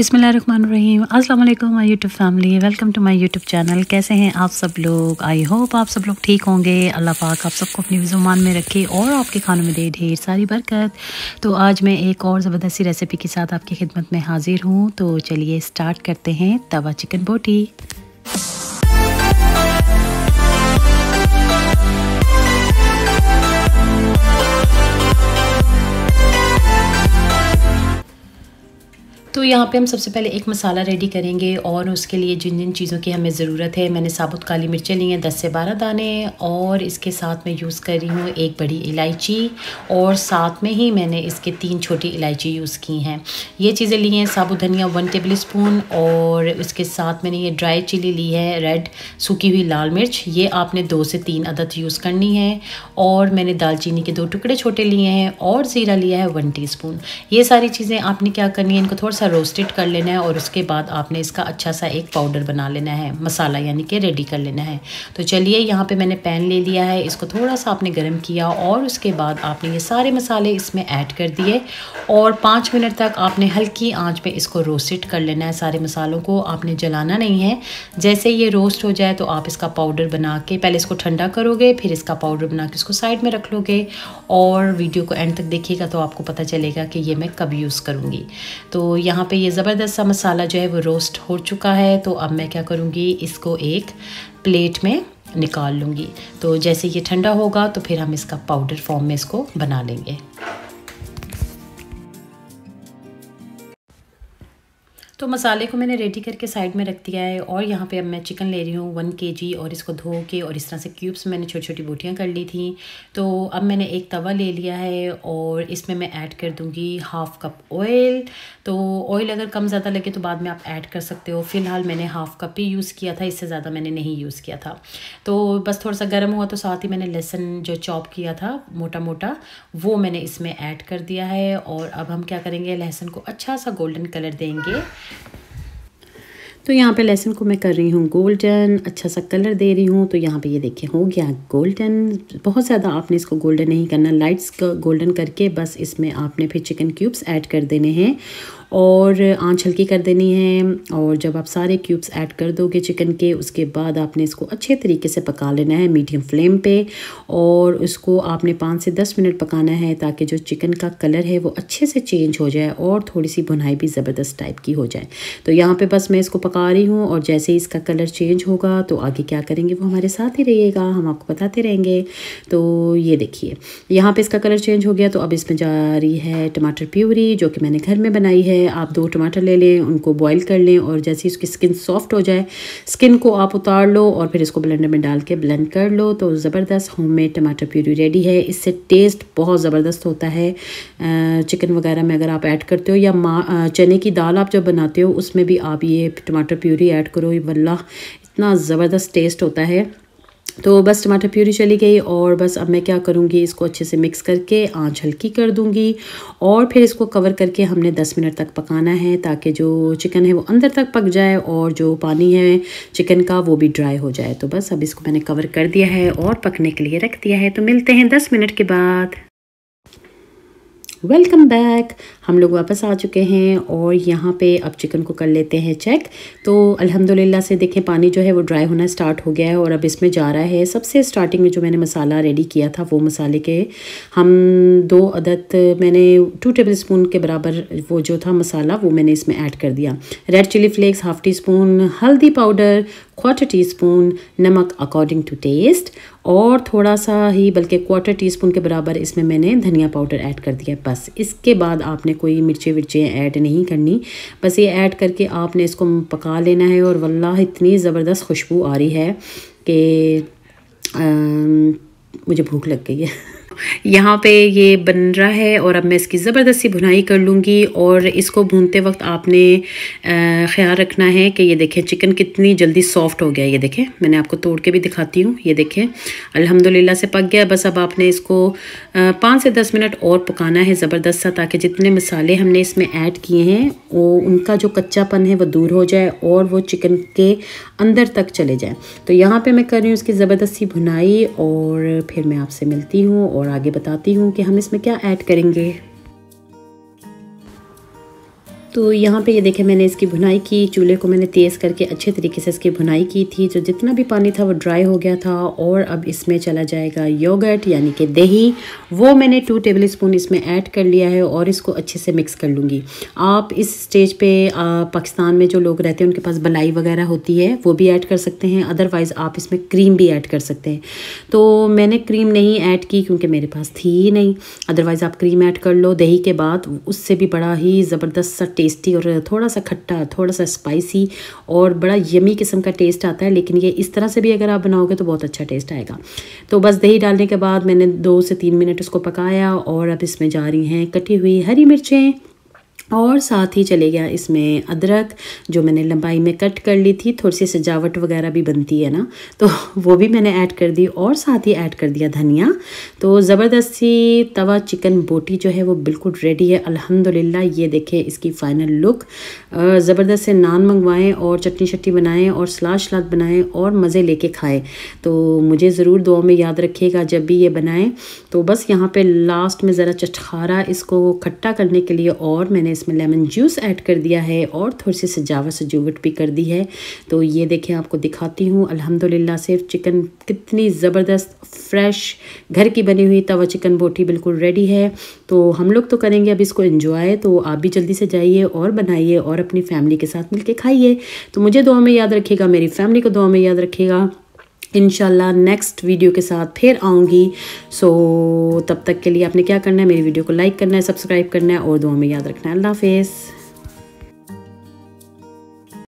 अस्सलाम वालेकुम my YouTube family welcome to my YouTube channel कैसे हैं आप सब लोग आई होप आप सब लोग ठीक होंगे अल्लाह पाक आप सबको अपनी जुमान में रखे और आपके खानों में दे ढेर सारी बरकत तो आज मैं एक और ज़बरदस्ती रेसिपी के साथ आपकी खिदमत में हाज़िर हूँ तो चलिए स्टार्ट करते हैं तवा चिकन बोटी यहाँ पे हम सबसे पहले एक मसाला रेडी करेंगे और उसके लिए जिन जिन चीज़ों की हमें ज़रूरत है मैंने साबुत काली मिर्चें ली हैं दस से बारह दाने और इसके साथ मैं यूज़ कर रही हूँ एक बड़ी इलायची और साथ में ही मैंने इसके तीन छोटी इलायची यूज़ की हैं ये चीज़ें ली हैं साबुत धनिया वन टेबल स्पून और इसके साथ मैंने ये ड्राई चिली ली है रेड सूखी हुई लाल मिर्च ये आपने दो से तीन अदद यूज़ करनी है और मैंने दालचीनी के दो टुकड़े छोटे लिए हैं और ज़ीरा लिया है वन टी ये सारी चीज़ें आपने क्या करनी है इनको थोड़ा सा रोस्टेड कर लेना है और उसके बाद आपने इसका अच्छा सा एक पाउडर बना लेना है मसाला यानी कि रेडी कर लेना है तो चलिए यहाँ पे मैंने पैन ले लिया है इसको थोड़ा सा आपने गर्म किया और उसके बाद आपने ये सारे मसाले इसमें ऐड कर दिए और पाँच मिनट तक आपने हल्की आँच पर इसको रोस्टेड कर लेना है सारे मसालों को आपने जलाना नहीं है जैसे ये रोस्ट हो जाए तो आप इसका पाउडर बना के पहले इसको ठंडा करोगे फिर इसका पाउडर बना के इसको साइड में रख लोगे और वीडियो को एंड तक देखिएगा तो आपको पता चलेगा कि ये मैं कब यूज़ करूँगी तो यहाँ यहाँ पे ये ज़बरदस्त सा मसाला जो है वो रोस्ट हो चुका है तो अब मैं क्या करूँगी इसको एक प्लेट में निकाल लूँगी तो जैसे ये ठंडा होगा तो फिर हम इसका पाउडर फॉर्म में इसको बना लेंगे तो मसाले को मैंने रेडी करके साइड में रख दिया है और यहाँ पे अब मैं चिकन ले रही हूँ वन के जी और इसको धो के और इस तरह से क्यूब्स मैंने छोटी छोटी बोटियाँ कर ली थी तो अब मैंने एक तवा ले लिया है और इसमें मैं ऐड कर दूँगी हाफ़ कप ऑयल तो ऑयल अगर कम ज़्यादा लगे तो बाद में आप ऐड कर सकते हो फ़िलहाल मैंने हाफ़ कप ही यूज़ किया था इससे ज़्यादा मैंने नहीं यूज़ किया था तो बस थोड़ा सा गर्म हुआ तो साथ ही मैंने लहसुन जो चॉप किया था मोटा मोटा वो मैंने इसमें ऐड कर दिया है और अब हम क्या करेंगे लहसुन को अच्छा सा गोल्डन कलर देंगे तो यहाँ पे लहसुन को मैं कर रही हूँ गोल्डन अच्छा सा कलर दे रही हूँ तो यहाँ पे ये देखिए हो गया गोल्डन बहुत ज़्यादा आपने इसको गोल्डन नहीं करना लाइट्स का गोल्डन करके बस इसमें आपने फिर चिकन क्यूब्स ऐड कर देने हैं और आंच हल्की कर देनी है और जब आप सारे क्यूब्स ऐड कर दोगे चिकन के उसके बाद आपने इसको अच्छे तरीके से पका लेना है मीडियम फ्लेम पे और उसको आपने पाँच से दस मिनट पकाना है ताकि जो चिकन का कलर है वो अच्छे से चेंज हो जाए और थोड़ी सी भुनाई भी ज़बरदस्त टाइप की हो जाए तो यहाँ पर बस मैं इसको पका रही हूँ और जैसे ही इसका कलर चेंज होगा तो आगे क्या करेंगे वो हमारे साथ ही रहिएगा हम आपको बताते रहेंगे तो ये देखिए यहाँ पर इसका कलर चेंज हो गया तो अब इसमें जा रही है टमाटर प्यूरी जो कि मैंने घर में बनाई है आप दो टमाटर ले लें उनको बॉईल कर लें और जैसे ही उसकी स्किन सॉफ्ट हो जाए स्किन को आप उतार लो और फिर इसको ब्लेंडर में डाल के ब्लेंड कर लो तो ज़बरदस्त होममेड टमाटर प्यूरी रेडी है इससे टेस्ट बहुत ज़बरदस्त होता है चिकन वगैरह में अगर आप ऐड करते हो या चने की दाल आप जब बनाते हो उसमें भी आप ये टमाटर प्यूरी ऐड करो वल्ला इतना ज़बरदस्त टेस्ट होता है तो बस टमाटर प्यूरी चली गई और बस अब मैं क्या करूँगी इसको अच्छे से मिक्स करके आंच हल्की कर दूँगी और फिर इसको कवर करके हमने 10 मिनट तक पकाना है ताकि जो चिकन है वो अंदर तक पक जाए और जो पानी है चिकन का वो भी ड्राई हो जाए तो बस अब इसको मैंने कवर कर दिया है और पकने के लिए रख दिया है तो मिलते हैं दस मिनट के बाद वेलकम बैक हम लोग वापस आ चुके हैं और यहाँ पे अब चिकन को कर लेते हैं चेक तो अल्हम्दुलिल्लाह से देखें पानी जो है वो ड्राई होना स्टार्ट हो गया है और अब इसमें जा रहा है सबसे स्टार्टिंग में जो मैंने मसाला रेडी किया था वो मसाले के हम दो अदद मैंने टू टेबल स्पून के बराबर वो जो था मसाला वो मैंने इसमें ऐड कर दिया red chilli flakes half teaspoon हल्दी पाउडर क्वार्टर टी स्पून नमक अकॉर्डिंग टू टेस्ट और थोड़ा सा ही बल्कि क्वार्टर टी स्पून के बराबर इसमें मैंने धनिया पाउडर ऐड कर दिया बस इसके बाद आपने कोई मिर्चे विर्चें ऐड नहीं करनी बस ये ऐड करके आपने इसको पका लेना है और वल्लाह इतनी ज़बरदस्त खुशबू आ रही है कि मुझे भूख लग गई है यहाँ पे ये बन रहा है और अब मैं इसकी ज़बरदस्ती भुनाई कर लूँगी और इसको भूनते वक्त आपने ख्याल रखना है कि ये देखें चिकन कितनी जल्दी सॉफ्ट हो गया ये देखें मैंने आपको तोड़ के भी दिखाती हूँ ये देखें अल्हम्दुलिल्लाह से पक गया बस अब आपने इसको पाँच से दस मिनट और पकाना है ज़बरदस्त सा ताकि जितने मसाले हमने इसमें ऐड किए हैं वो उनका जो कच्चापन है वो दूर हो जाए और वो चिकन के अंदर तक चले जाए तो यहाँ पर मैं कर रही हूँ इसकी ज़बरदस्ती भुनाई और फिर मैं आपसे मिलती हूँ और और आगे बताती हूँ कि हम इसमें क्या ऐड करेंगे तो यहाँ पे ये देखें मैंने इसकी भुनाई की चूल्हे को मैंने तेज़ करके अच्छे तरीके से इसकी भुनाई की थी जो जितना भी पानी था वो ड्राई हो गया था और अब इसमें चला जाएगा योगर्ट यानी कि दही वो मैंने टू टेबल स्पून इसमें ऐड कर लिया है और इसको अच्छे से मिक्स कर लूँगी आप इस स्टेज पे पाकिस्तान में जो लोग रहते हैं उनके पास बलाई वगैरह होती है वो भी ऐड कर सकते हैं अदरवाइज़ आप इसमें क्रीम भी ऐड कर सकते हैं तो मैंने क्रीम नहीं ऐड की क्योंकि मेरे पास थी ही नहीं अदरवाइज़ आप क्रीम ऐड कर लो दही के बाद उससे भी बड़ा ही ज़बरदस्त सा टेस्टी और थोड़ा सा खट्टा थोड़ा सा स्पाइसी और बड़ा यमी किस्म का टेस्ट आता है लेकिन ये इस तरह से भी अगर आप बनाओगे तो बहुत अच्छा टेस्ट आएगा तो बस दही डालने के बाद मैंने दो से तीन मिनट उसको पकाया और अब इसमें जा रही हैं कटी हुई हरी मिर्चें और साथ ही चले गया इसमें अदरक जो मैंने लंबाई में कट कर ली थी थोड़ी सी सजावट वगैरह भी बनती है ना तो वो भी मैंने ऐड कर दी और साथ ही ऐड कर दिया धनिया तो ज़बरदस्ती तवा चिकन बोटी जो है वो बिल्कुल रेडी है अल्हम्दुलिल्लाह ये देखें इसकी फ़ाइनल लुक ज़बरदस्त से नान मंगवाएँ और चटनी शटनी बनाएँ और सलाद शलाद बनाएँ और मज़े कर खाएँ तो मुझे ज़रूर दुआ में याद रखिएगा जब भी ये बनाएँ तो बस यहाँ पर लास्ट में ज़रा चटखारा इसको खट्टा करने के लिए और मैंने इसमें लेमन जूस ऐड कर दिया है और थोड़ी सी सजावट सजावट भी कर दी है तो ये देखें आपको दिखाती हूँ अल्हम्दुलिल्लाह सिर्फ चिकन कितनी ज़बरदस्त फ्रेश घर की बनी हुई तवा चिकन बोटी बिल्कुल रेडी है तो हम लोग तो करेंगे अब इसको इन्जॉय तो आप भी जल्दी से जाइए और बनाइए और अपनी फैमिली के साथ मिलके खाइए तो मुझे दुआ में याद रखिएगा मेरी फैमिली को दुआ में याद रखिएगा इन नेक्स्ट वीडियो के साथ फिर आऊँगी सो तब तक के लिए आपने क्या करना है मेरी वीडियो को लाइक करना है सब्सक्राइब करना है और दुआ में याद रखना है अल्लाह हाफिज़